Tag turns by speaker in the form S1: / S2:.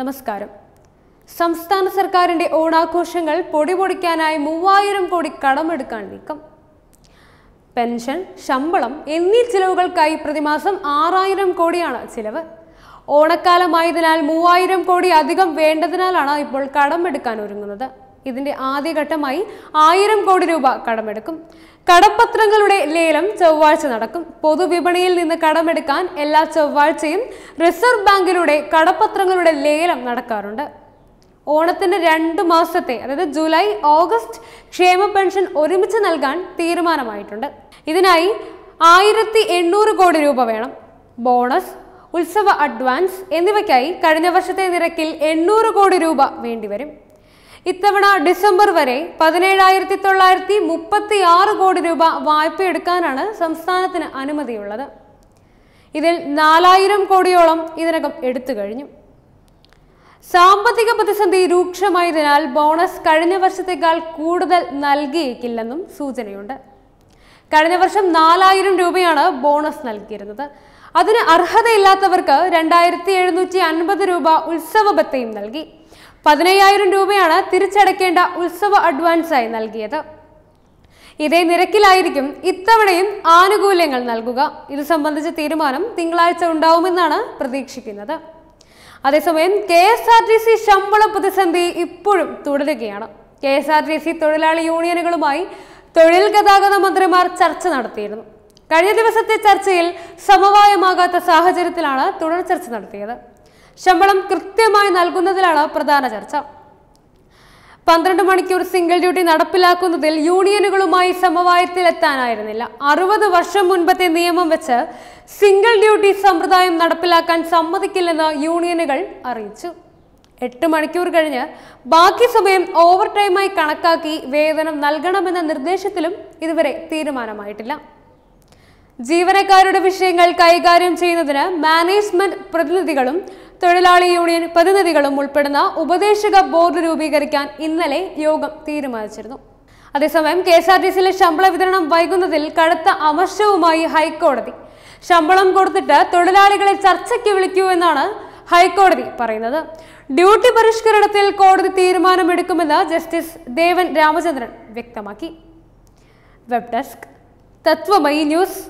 S1: നമസ്കാരം സംസ്ഥാന സർക്കാരിന്റെ ഓണാഘോഷങ്ങൾ പൊടിപൊടിക്കാനായി മൂവായിരം കോടി കടമെടുക്കാൻ നീക്കം പെൻഷൻ ശമ്പളം എന്നീ ചിലവുകൾക്കായി പ്രതിമാസം ആറായിരം കോടിയാണ് ചിലവ് ഓണക്കാലമായതിനാൽ മൂവായിരം കോടി അധികം വേണ്ടതിനാലാണ് ഇപ്പോൾ കടമെടുക്കാൻ ഒരുങ്ങുന്നത് ഇതിന്റെ ആദ്യഘട്ടമായി ആയിരം കോടി രൂപ കടമെടുക്കും കടപ്പത്രങ്ങളുടെ ലേലം ചൊവ്വാഴ്ച നടക്കും പൊതുവിപണിയിൽ നിന്ന് കടമെടുക്കാൻ എല്ലാ ചൊവ്വാഴ്ചയും റിസർവ് ബാങ്കിലൂടെ കടപ്പത്രങ്ങളുടെ ലേലം നടക്കാറുണ്ട് ഓണത്തിന്റെ രണ്ട് മാസത്തെ അതായത് ജൂലൈ ഓഗസ്റ്റ് ക്ഷേമ പെൻഷൻ ഒരുമിച്ച് നൽകാൻ തീരുമാനമായിട്ടുണ്ട് ഇതിനായി ആയിരത്തി എണ്ണൂറ് കോടി രൂപ വേണം ബോണസ് ഉത്സവ അഡ്വാൻസ് എന്നിവയ്ക്കായി കഴിഞ്ഞ വർഷത്തെ നിരക്കിൽ എണ്ണൂറ് കോടി രൂപ വേണ്ടിവരും ഇത്തവണ ഡിസംബർ വരെ പതിനേഴായിരത്തി തൊള്ളായിരത്തി മുപ്പത്തി ആറ് കോടി രൂപ വായ്പയെടുക്കാനാണ് സംസ്ഥാനത്തിന് അനുമതിയുള്ളത് ഇതിൽ നാലായിരം കോടിയോളം ഇതിനകം എടുത്തു കഴിഞ്ഞു സാമ്പത്തിക പ്രതിസന്ധി രൂക്ഷമായതിനാൽ ബോണസ് കഴിഞ്ഞ വർഷത്തേക്കാൾ കൂടുതൽ നൽകിയേക്കില്ലെന്നും സൂചനയുണ്ട് കഴിഞ്ഞ വർഷം നാലായിരം രൂപയാണ് ബോണസ് നൽകിയിരുന്നത് അതിന് അർഹതയില്ലാത്തവർക്ക് രണ്ടായിരത്തി എഴുന്നൂറ്റി അൻപത് രൂപ ഉത്സവ നൽകി പതിനയ്യായിരം രൂപയാണ് തിരിച്ചടയ്ക്കേണ്ട ഉത്സവ അഡ്വാൻസായി നൽകിയത് ഇതേ നിരക്കിലായിരിക്കും ഇത്തവണയും ആനുകൂല്യങ്ങൾ നൽകുക ഇത് സംബന്ധിച്ച തീരുമാനം തിങ്കളാഴ്ച ഉണ്ടാവുമെന്നാണ് പ്രതീക്ഷിക്കുന്നത് അതേസമയം K S R T C ശമ്പള പ്രതിസന്ധി ഇപ്പോഴും തുടരുകയാണ് K S R T C തൊഴിലാളി യൂണിയനുകളുമായി തൊഴിൽ ഗതാഗത മന്ത്രിമാർ ചർച്ച നടത്തിയിരുന്നു കഴിഞ്ഞ ദിവസത്തെ ചർച്ചയിൽ സമവായമാകാത്ത സാഹചര്യത്തിലാണ് തുടർ ചർച്ച നടത്തിയത് ശമ്പളം കൃത്യമായി നൽകുന്നതിലാണ് പ്രധാന ചർച്ച പന്ത്രണ്ട് മണിക്കൂർ സിംഗിൾ ഡ്യൂട്ടി നടപ്പിലാക്കുന്നതിൽ യൂണിയനുകളുമായി സമവായത്തിലെത്താനായിരുന്നില്ല അറുപത് വർഷം മുൻപത്തെ നിയമം വെച്ച് സിംഗിൾ ഡ്യൂട്ടി സമ്പ്രദായം നടപ്പിലാക്കാൻ സമ്മതിക്കില്ലെന്ന് യൂണിയനുകൾ അറിയിച്ചു എട്ട് മണിക്കൂർ കഴിഞ്ഞ് ബാക്കി സമയം ഓവർ ടൈമായി കണക്കാക്കി വേതനം നൽകണമെന്ന നിർദ്ദേശത്തിലും ഇതുവരെ തീരുമാനമായിട്ടില്ല ജീവനക്കാരുടെ വിഷയങ്ങൾ കൈകാര്യം ചെയ്യുന്നതിന് മാനേജ്മെന്റ് പ്രതിനിധികളും തൊഴിലാളി യൂണിയൻ പ്രതിനിധികളും ഉൾപ്പെടുന്ന ഉപദേശക ബോർഡ് രൂപീകരിക്കാൻ ഇന്നലെ യോഗം തീരുമാനിച്ചിരുന്നു അതേസമയം കെ എസ് ആർ ടി സിയിലെ ശമ്പള വിതരണം വൈകുന്നതിൽ കടുത്ത അമർശവുമായി ഹൈക്കോടതി ശമ്പളം കൊടുത്തിട്ട് തൊഴിലാളികളെ ചർച്ചയ്ക്ക് വിളിക്കൂ എന്നാണ് ഹൈക്കോടതി പറയുന്നത് ഡ്യൂട്ടി പരിഷ്കരണത്തിൽ കോടതി തീരുമാനമെടുക്കുമെന്ന് ജസ്റ്റിസ് ദേവൻ രാമചന്ദ്രൻ വ്യക്തമാക്കി വെബ് ഡെസ്ക് തത്വമയി ന്യൂസ്